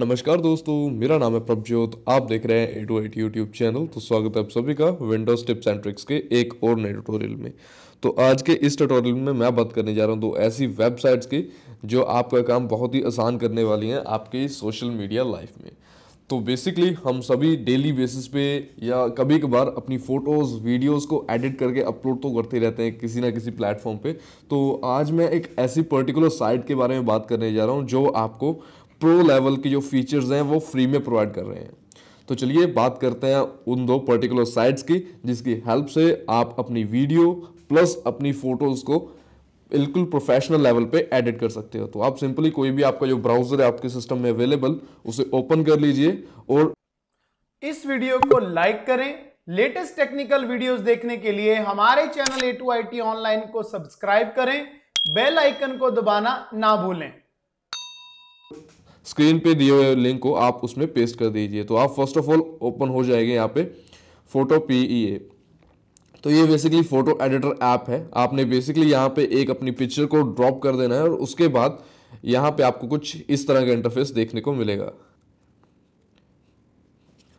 नमस्कार दोस्तों मेरा नाम है प्रभजोत आप देख रहे हैं A two eight YouTube channel तो स्वागत है आप सभी का विंडोज टिप्स एंड ट्रिक्स के एक और नए ट्यूटोरियल में तो आज के इस ट्यूटोरियल में मैं बात करने जा रहा हूँ दो ऐसी वेबसाइट्स की जो आपका काम बहुत ही आसान करने वाली हैं आपकी सोशल मीडिया लाइफ में तो बेसिकली हम सभी डेली बेसिस पे या कभी कभार अपनी फ़ोटोज़ वीडियोस को एडिट करके अपलोड तो करते रहते हैं किसी ना किसी प्लेटफॉर्म पे तो आज मैं एक ऐसी पर्टिकुलर साइट के बारे में बात करने जा रहा हूँ जो आपको प्रो लेवल के जो फीचर्स हैं वो फ्री में प्रोवाइड कर रहे हैं तो चलिए बात करते हैं उन दो पर्टिकुलर साइट्स की जिसकी हेल्प से आप अपनी वीडियो प्लस अपनी फ़ोटोज़ को बिल्कुल प्रोफेशनल लेवल पे एडिट कर सकते हो तो आप सिंपली कोई भी आपका जो ब्राउज़र है आपके सिस्टम में अवेलेबल उसे ओपन कर लीजिए और इस वीडियो को लाइक करें लेटेस्ट टेक्निकल वीडियोस देखने के लिए हमारे चैनल ए टू ऑनलाइन को सब्सक्राइब करें बेल आइकन को दबाना ना भूलें स्क्रीन पे दिए हुए लिंक को आप उसमें पेस्ट कर दीजिए तो आप फर्स्ट ऑफ ऑल ओपन हो जाएंगे यहाँ पे फोटो पी e तो ये बेसिकली फ़ोटो एडिटर ऐप है आपने बेसिकली यहाँ पे एक अपनी पिक्चर को ड्रॉप कर देना है और उसके बाद यहाँ पे आपको कुछ इस तरह का इंटरफेस देखने को मिलेगा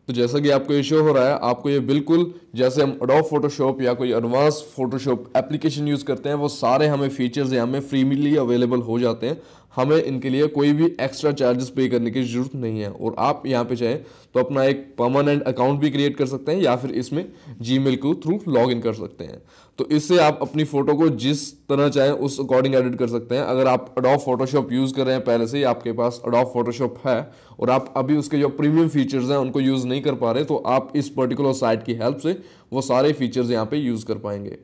तो जैसा कि आपको ये शो हो रहा है आपको ये बिल्कुल जैसे हम अडोप फोटोशॉप या कोई एडवांस फोटोशॉप एप्लीकेशन यूज़ करते हैं वो सारे हमें फीचर्स यहाँ में फ्रीली अवेलेबल हो जाते हैं हमें इनके लिए कोई भी एक्स्ट्रा चार्जेस पे करने की ज़रूरत नहीं है और आप यहाँ पे चाहें तो अपना एक परमानेंट अकाउंट भी क्रिएट कर सकते हैं या फिर इसमें जी के थ्रू लॉग इन कर सकते हैं तो इससे आप अपनी फ़ोटो को जिस तरह चाहें उस अकॉर्डिंग एडिट कर सकते हैं अगर आप अडॉप फोटोशॉप यूज़ कर रहे हैं पहले से ही आपके पास अडॉप फोटोशॉप है और आप अभी उसके जो प्रीमियम फीचर्स हैं उनको यूज़ नहीं कर पा रहे तो आप इस पर्टिकुलर साइट की हेल्प से वो सारे फीचर्स यहाँ पे यूज़ कर पाएंगे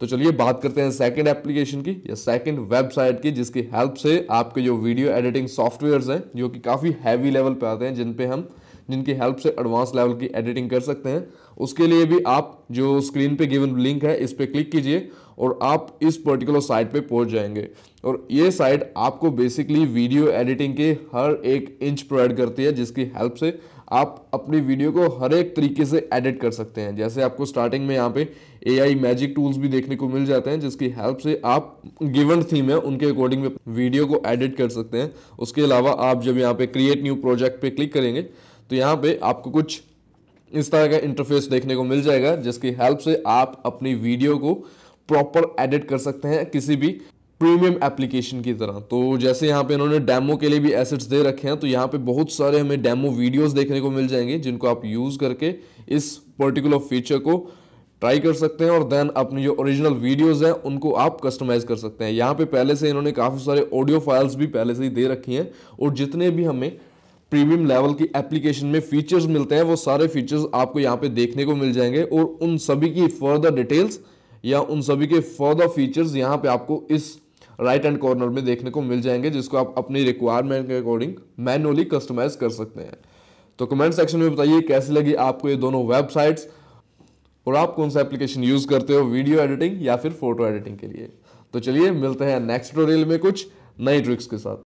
तो चलिए बात करते हैं सेकंड एप्लीकेशन की या सेकंड वेबसाइट की जिसकी हेल्प से आपके जो वीडियो एडिटिंग सॉफ्टवेयर्स हैं जो कि काफ़ी हैवी लेवल पे आते हैं जिन पे हम जिनकी हेल्प से एडवांस लेवल की एडिटिंग कर सकते हैं उसके लिए भी आप जो स्क्रीन पे गिवन लिंक है इस पर क्लिक कीजिए और आप इस पर्टिकुलर साइट पे पहुंच जाएंगे और ये साइट आपको बेसिकली वीडियो एडिटिंग के हर एक इंच प्रोवाइड करती है जिसकी हेल्प से आप अपनी वीडियो को हर एक तरीके से एडिट कर सकते हैं जैसे आपको स्टार्टिंग में यहाँ पे एआई मैजिक टूल्स भी देखने को मिल जाते हैं जिसकी हेल्प से आप गिवन थीम है उनके अकॉर्डिंग में वीडियो को एडिट कर सकते हैं उसके अलावा आप जब यहाँ पे क्रिएट न्यू प्रोजेक्ट पे क्लिक करेंगे तो यहाँ पे आपको कुछ इस तरह का इंटरफेस देखने को मिल जाएगा जिसकी हेल्प से आप अपनी वीडियो को प्रॉपर एडिट कर सकते हैं किसी भी प्रीमियम एप्लीकेशन की तरह तो जैसे यहाँ पे इन्होंने डेमो के लिए भी एसेट्स दे रखे हैं तो यहाँ पे बहुत सारे हमें डेमो वीडियोस देखने को मिल जाएंगे जिनको आप यूज़ करके इस पर्टिकुलर फीचर को ट्राई कर सकते हैं और देन अपनी जो ओरिजिनल वीडियोस हैं उनको आप कस्टमाइज कर सकते हैं यहाँ पे पहले से इन्होंने काफ़ी सारे ऑडियो फाइल्स भी पहले से ही दे रखी हैं और जितने भी हमें प्रीमियम लेवल की एप्लीकेशन में फीचर्स मिलते हैं वो सारे फीचर्स आपको यहाँ पे देखने को मिल जाएंगे और उन सभी की फर्दर डिटेल्स या उन सभी के फर्दर फीचर्स यहाँ पे आपको इस राइट हैंड कॉर्नर में देखने को मिल जाएंगे जिसको आप अपनी रिक्वायरमेंट के अकॉर्डिंग मैनुअली कस्टमाइज कर सकते हैं तो कमेंट सेक्शन में बताइए कैसी लगी आपको ये दोनों वेबसाइट्स और आप कौन सा एप्लीकेशन यूज़ करते हो वीडियो एडिटिंग या फिर फोटो एडिटिंग के लिए तो चलिए मिलते हैं नेक्स्ट ट्यूटोरियल में कुछ नई ट्रिक्स के साथ